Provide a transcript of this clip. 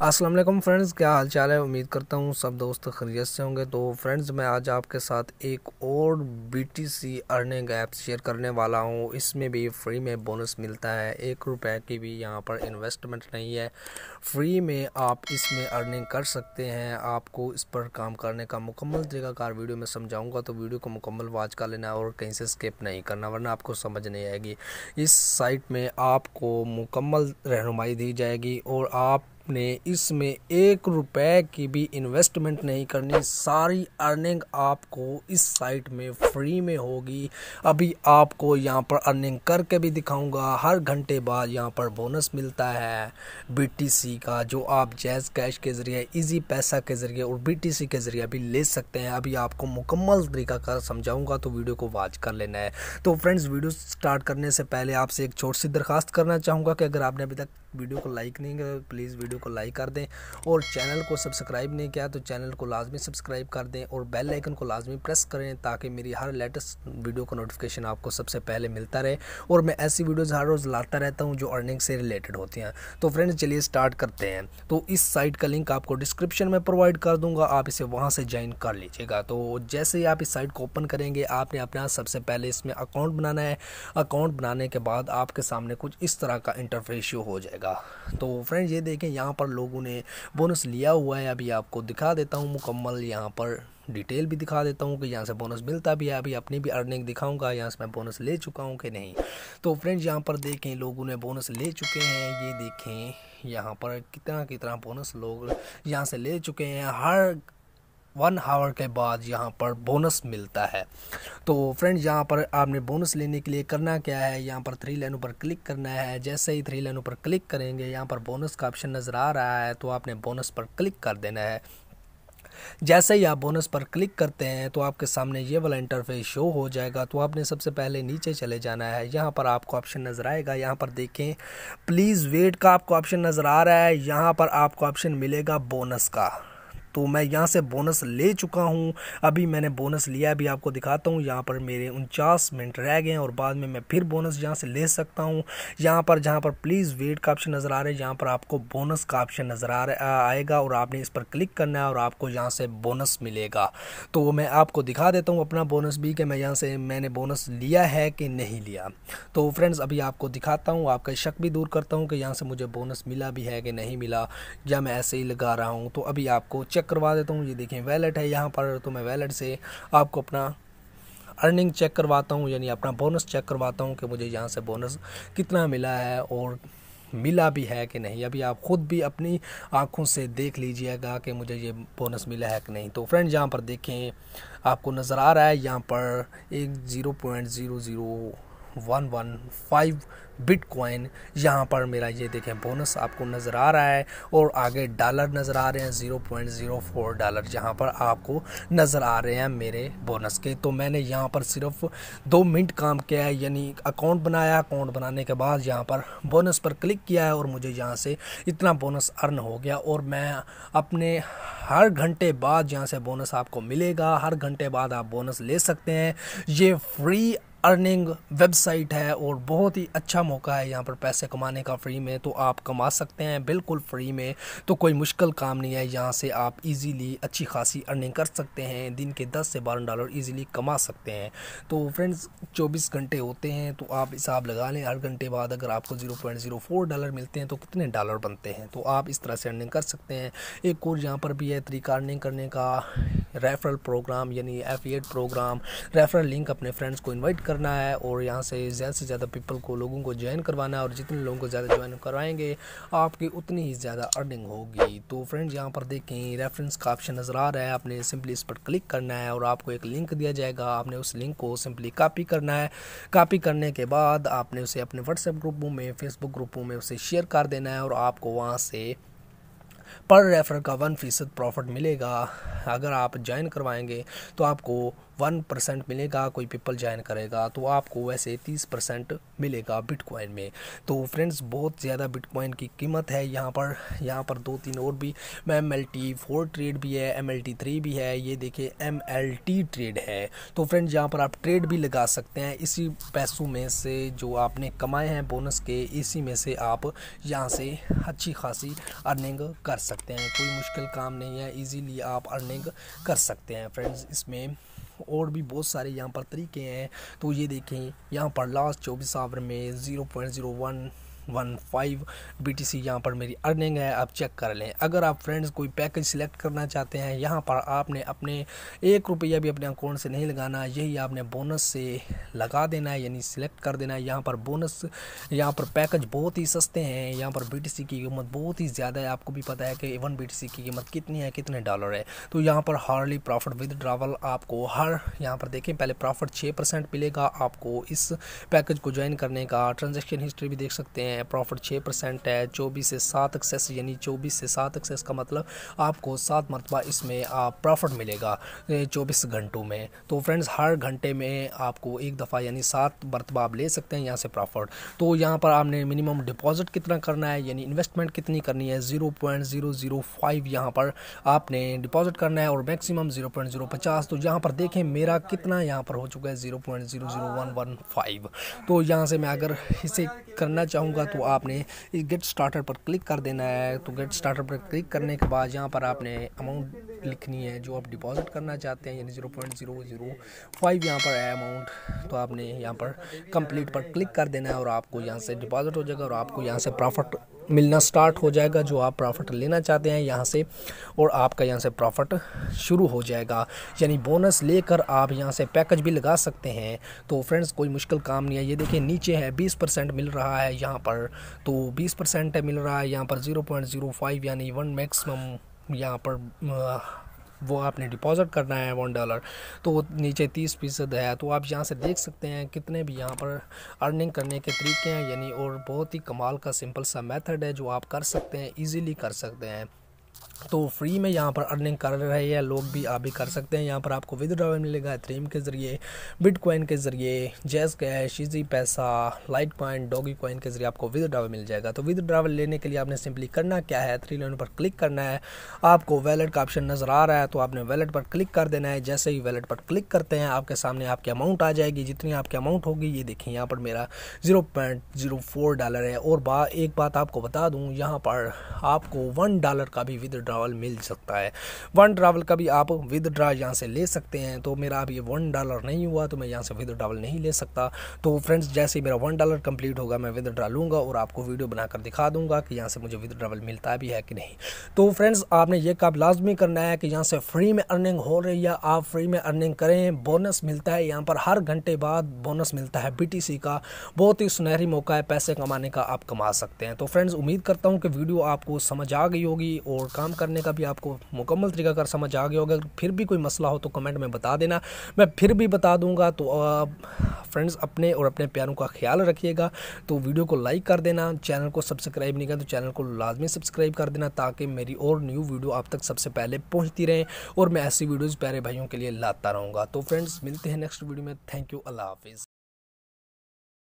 अस्सलाम वालेकुम फ्रेंड्स क्या हाल चाल है उम्मीद करता हूँ सब दोस्त खरीत से होंगे तो फ्रेंड्स मैं आज आपके साथ एक और B T C earning app share करने वाला हूँ इसमें भी फ्री में बोनस मिलता है एक रुपए की भी यहाँ पर इन्वेस्टमेंट नहीं है फ्री में आप इसमें अर्निंग कर सकते हैं आपको इस पर काम करने का मुकम्मल तरीकाकार वीडियो में समझाऊँगा तो वीडियो को मुकम्मल वाच कर लेना और कहीं से स्किप नहीं करना वरना आपको समझ नहीं आएगी इस साइट में आपको मुकम्मल रहनुमाई दी जाएगी और आप आपने इसमें एक रुपए की भी इन्वेस्टमेंट नहीं करनी सारी अर्निंग आपको इस साइट में फ्री में होगी अभी आपको यहाँ पर अर्निंग करके भी दिखाऊंगा हर घंटे बाद यहाँ पर बोनस मिलता है बीटीसी का जो आप जैज़ कैश के ज़रिए इजी पैसा के ज़रिए और बीटीसी के ज़रिए भी ले सकते हैं अभी आपको मुकम्मल तरीका कर समझाऊंगा तो वीडियो को वॉच कर लेना है तो फ्रेंड्स वीडियो स्टार्ट करने से पहले आपसे एक छोटी सी दरखास्त करना चाहूँगा कि अगर आपने अभी तक वीडियो को लाइक नहीं तो प्लीज़ वीडियो को लाइक कर दें और चैनल को सब्सक्राइब नहीं किया तो चैनल को लाजमी सब्सक्राइब कर दें और बेल आइकन को लाजमी प्रेस करें ताकि मेरी हर लेटेस्ट वीडियो का नोटिफिकेशन आपको सबसे पहले मिलता रहे और मैं ऐसी वीडियोज़ हर रोज़ लाता रहता हूँ जो अर्निंग से रिलेटेड होती हैं तो फ्रेंड्स चलिए स्टार्ट करते हैं तो इस साइट का लिंक आपको डिस्क्रिप्शन में प्रोवाइड कर दूँगा आप इसे वहाँ से ज्वाइन कर लीजिएगा तो जैसे ही आप इस साइट को ओपन करेंगे आपने अपना सबसे पहले इसमें अकाउंट बनाना है अकाउंट बनाने के बाद आपके सामने कुछ इस तरह का इंटरफेस शो हो जाएगा जाएगा तो फ्रेंड ये देखें यहाँ पर लोगों ने बोनस लिया हुआ है अभी आपको दिखा देता हूँ मुकम्मल यहाँ पर डिटेल भी दिखा देता हूँ कि यहाँ से बोनस मिलता भी है अभी अपनी भी अर्निंग दिखाऊंगा यहाँ से मैं बोनस ले चुका हूँ कि नहीं तो फ्रेंड्स यहाँ पर देखें लोगों ने बोनस ले चुके हैं ये देखें यहाँ पर कितना कितना बोनस लोग यहाँ से ले चुके हैं हर वन आवर के बाद यहाँ पर बोनस मिलता है तो फ्रेंड यहाँ पर आपने बोनस लेने के लिए करना क्या है यहाँ पर थ्री लाइन ऊपर क्लिक करना है जैसे ही थ्री लाइन ऊपर क्लिक करेंगे यहाँ पर बोनस का ऑप्शन नज़र आ रहा है तो आपने बोनस पर क्लिक कर देना है जैसे ही आप बोनस पर क्लिक करते हैं तो आपके सामने ये वाला इंटरफेस शो हो जाएगा तो आपने सबसे पहले नीचे चले जाना है यहाँ पर आपको ऑप्शन नज़र आएगा यहाँ पर देखें प्लीज़ वेट का आपको ऑप्शन नज़र आ रहा है यहाँ पर आपको ऑप्शन मिलेगा बोनस का तो मैं यहाँ से बोनस ले चुका हूँ अभी मैंने बोनस लिया अभी आपको दिखाता हूँ यहाँ पर मेरे उनचास मिनट रह गए और बाद में मैं फिर बोनस यहाँ से ले सकता हूँ यहाँ पर जहाँ पर प्लीज़ वेट का ऑप्शन नज़र आ रहा है यहाँ पर आपको बोनस का ऑप्शन नज़र आ रहा आएगा और आपने इस पर क्लिक करना है और आपको यहाँ से बोनस मिलेगा तो मैं आपको दिखा देता हूँ अपना बोनस भी कि मैं यहाँ से मैंने बोनस लिया है कि नहीं लिया तो फ्रेंड्स अभी आपको दिखाता हूँ आपका शक भी दूर करता हूँ कि यहाँ से मुझे बोनस मिला भी है कि नहीं मिला या मैं ऐसे ही लगा रहा हूँ तो अभी आपको चेक चेक करवा देता हूँ ये देखें वैलेट है यहाँ पर तो मैं वैलेट से आपको अपना अर्निंग चेक करवाता हूँ यानी अपना बोनस चेक करवाता हूँ कि मुझे यहाँ से बोनस कितना मिला है और मिला भी है कि नहीं अभी आप ख़ुद भी अपनी आँखों से देख लीजिएगा कि मुझे ये बोनस मिला है कि नहीं तो फ्रेंड यहाँ पर देखें आपको नज़र आ रहा है यहाँ पर एक zero point zero zero one one five bitcoin यहाँ पर मेरा ये देखें बोनस आपको नज़र आ रहा है और आगे डॉलर नज़र आ रहे हैं zero point zero four dollar यहाँ पर आपको नज़र आ रहे हैं मेरे बोनस के तो मैंने यहाँ पर सिर्फ दो मिनट काम किया है यानी अकाउंट बनाया अकाउंट बनाने के बाद यहाँ पर बोनस पर क्लिक किया है और मुझे यहाँ से इतना बोनस अर्न हो गया और मैं अपने हर घंटे बाद यहाँ से बोनस आपको मिलेगा हर घंटे बाद आप बोनस ले सकते हैं ये फ्री अर्निंग वेबसाइट है और बहुत ही अच्छा मौका है यहाँ पर पैसे कमाने का फ्री में तो आप कमा सकते हैं बिल्कुल फ्री में तो कोई मुश्किल काम नहीं है यहाँ से आप इजीली अच्छी खासी अर्निंग कर सकते हैं दिन के 10 से 12 डॉलर इजीली कमा सकते हैं तो फ्रेंड्स 24 घंटे होते हैं तो आप हिसाब लगा लें हर घंटे बाद अगर आपको ज़ीरो डॉलर मिलते हैं तो कितने डॉलर बनते हैं तो आप इस तरह से अर्निंग कर सकते हैं एक और यहाँ पर भी है तरीका अर्निंग करने का रेफरल प्रोग्राम यानी एफ प्रोग्राम रेफरल लिंक अपने फ्रेंड्स को इन्वाइट कर करना है और यहाँ से ज़्यादा से ज़्यादा पीपल को लोगों को ज्वाइन करवाना है और जितने लोगों को ज़्यादा ज्वाइन करवाएंगे आपकी उतनी ही ज़्यादा अर्निंग होगी तो फ्रेंड्स यहाँ पर देखें रेफरेंस का ऑप्शन नज़र आ रहा है आपने सिंपली इस पर क्लिक करना है और आपको एक लिंक दिया जाएगा आपने उस लिंक को सिंपली कापी करना है कापी करने के बाद आपने उसे अपने व्हाट्सएप ग्रुपों में फेसबुक ग्रुपों में उसे शेयर कर देना है और आपको वहाँ से पर रेफर का वन फ़ीसद प्रॉफिट मिलेगा अगर आप ज्वाइन करवाएंगे तो आपको वन परसेंट मिलेगा कोई पीपल ज्वाइन करेगा तो आपको वैसे तीस परसेंट मिलेगा बिटकॉइन में तो फ्रेंड्स बहुत ज़्यादा बिटकॉइन की कीमत है यहाँ पर यहाँ पर दो तीन और भी M L T four trade भी है एम एल टी थ्री भी है ये देखिए एम एल टी ट्रेड है तो फ्रेंड्स यहाँ पर आप ट्रेड भी लगा सकते हैं इसी पैसों में से जो आपने कमाए हैं बोनस के इसी में से आप यहाँ से अच्छी खासी अर्निंग कर सकते हैं कोई मुश्किल काम नहीं है ईज़ीली आप अर्निंग कर सकते हैं फ्रेंड्स इसमें और भी बहुत सारे यहाँ पर तरीके हैं तो ये देखें यहाँ पर लास्ट चौबीस आवर में zero point zero one one five B T C यहाँ पर मेरी अर्निंग है आप चेक कर लें अगर आप फ्रेंड्स कोई पैकेज सिलेक्ट करना चाहते हैं यहाँ पर आपने अपने एक रुपया भी अपने अकाउंट से नहीं लगाना यही आपने बोनस से लगा देना है यानी सिलेक्ट कर देना है यहाँ पर बोनस यहाँ पर पैकेज बहुत ही सस्ते हैं यहाँ पर बी टी सी की कीमत बहुत ही ज़्यादा है आपको भी पता है कि वन बी टी सी की कीमत कितनी है कितने डॉलर है तो यहाँ पर हार्डली प्रॉफिट विद ड्रावल आपको हर यहाँ पर देखें पहले प्रॉफिट छः परसेंट मिलेगा आपको इस पैकेज को ज्वाइन करने का ट्रांजेक्शन हिस्ट्री भी देख सकते हैं हैं प्रॉफिट छः परसेंट है चौबीस से सात एक्सेस यानी चौबीस से सात एक्सेस का मतलब आपको सात मरतबा इसमें आप प्रॉफिट मिलेगा चौबीस घंटों में तो फ्रेंड्स हर घंटे में आपको एक दफ़ा यानी सात मरतबा आप ले सकते हैं यहाँ से प्रॉफिट तो यहाँ पर आपने मिनिमम डिपॉजिट कितना करना है यानी इन्वेस्टमेंट कितनी करनी है zero point zero zero five यहाँ पर आपने डिपॉजिट करना है और मैक्सिमम ज़ीरो पॉइंट ज़ीरो पचास तो यहाँ पर देखें मेरा कितना यहाँ पर हो चुका है zero point zero zero one one five तो यहाँ से मैं अगर इसे करना चाहूँगा होगा तो आपने इस गेट स्टार्टर पर क्लिक कर देना है तो गेट स्टार्टर पर क्लिक करने के बाद यहाँ पर आपने अमाउंट लिखनी है जो आप डिपॉजिट करना चाहते हैं यानी zero point zero zero five यहाँ पर है अमाउंट तो आपने यहाँ पर कंप्लीट पर क्लिक कर देना है और आपको यहाँ से डिपॉजिट हो जाएगा और आपको यहाँ से प्रॉफिट मिलना स्टार्ट हो जाएगा जो आप प्रॉफिट लेना चाहते हैं यहाँ से और आपका यहाँ से प्रॉफिट शुरू हो जाएगा यानी बोनस लेकर आप यहाँ से पैकेज भी लगा सकते हैं तो फ्रेंड्स कोई मुश्किल काम नहीं है ये देखिए नीचे है बीस परसेंट मिल रहा है यहाँ पर तो बीस परसेंट मिल रहा है यहाँ पर ज़ीरो पॉइंट ज़ीरो फाइव यानी वन मैक्सिमम यहाँ पर वो आपने डिपॉजिट करना है वन डॉलर तो नीचे तीस फीसद है तो आप यहाँ से देख सकते हैं कितने भी यहाँ पर अर्निंग करने के तरीके हैं यानी और बहुत ही कमाल का सिंपल सा मेथड है जो आप कर सकते हैं ईजिली कर सकते हैं तो फ्री में यहाँ पर अर्निंग कर रहे हैं लोग भी आप भी कर सकते हैं यहाँ पर आपको विदड्रॉवल मिलेगा थ्रीम के ज़रिए बिटकॉइन के ज़रिए जैस कैश इजी पैसा लाइट कॉइन डॉगी कॉइन के ज़रिए आपको विदड्रॉवल मिल जाएगा तो विदड्रॉवल लेने के लिए आपने सिंपली करना क्या है थ्री लाइन पर क्लिक करना है आपको वैलेट का ऑप्शन नज़र आ रहा है तो आपने वैलेट पर क्लिक कर देना है जैसे ही वैलेट पर क्लिक करते हैं आपके सामने आपकी अमाउंट आ जाएगी जितनी आपकी अमाउंट होगी ये देखिए यहाँ पर मेरा ज़ीरो डॉलर है और बा एक बात आपको बता दूँ यहाँ पर आपको वन डॉलर का भी विदड्रावल मिल सकता है वन ड्रावल का भी आप विदड्रा यहाँ से ले सकते हैं तो मेरा अभी वन डॉलर नहीं हुआ तो मैं यहाँ से विदड्रावल नहीं ले सकता तो फ्रेंड्स जैसे ही मेरा वन डॉलर कंप्लीट होगा मैं विदड्रा लूँगा और आपको वीडियो बनाकर दिखा दूंगा कि यहाँ से मुझे विदड्रावल मिलता भी है कि नहीं तो फ्रेंड्स आपने ये काम लाजमी करना है कि यहाँ से फ्री में अर्निंग हो रही है आप फ्री में अर्निंग करें बोनस मिलता है यहाँ पर हर घंटे बाद बोनस मिलता है बी का बहुत ही सुनहरी मौका है पैसे कमाने का आप कमा सकते हैं तो फ्रेंड्स उम्मीद करता हूँ कि वीडियो आपको समझ आ गई होगी और काम करने का भी आपको मुकम्मल तरीका कर समझ आ गया होगा अगर फिर भी कोई मसला हो तो कमेंट में बता देना मैं फिर भी बता दूंगा तो फ्रेंड्स अपने और अपने प्यारों का ख्याल रखिएगा तो वीडियो को लाइक कर देना चैनल को सब्सक्राइब नहीं करें तो चैनल को लाजमी सब्सक्राइब कर देना ताकि मेरी और न्यू वीडियो आप तक सबसे पहले पहुँचती रहें और मैं ऐसी वीडियोज़ प्यारे भाइयों के लिए लाता रहूँगा तो फ्रेंड्स मिलते हैं नेक्स्ट वीडियो में थैंक यू अल्लाह हाफिज़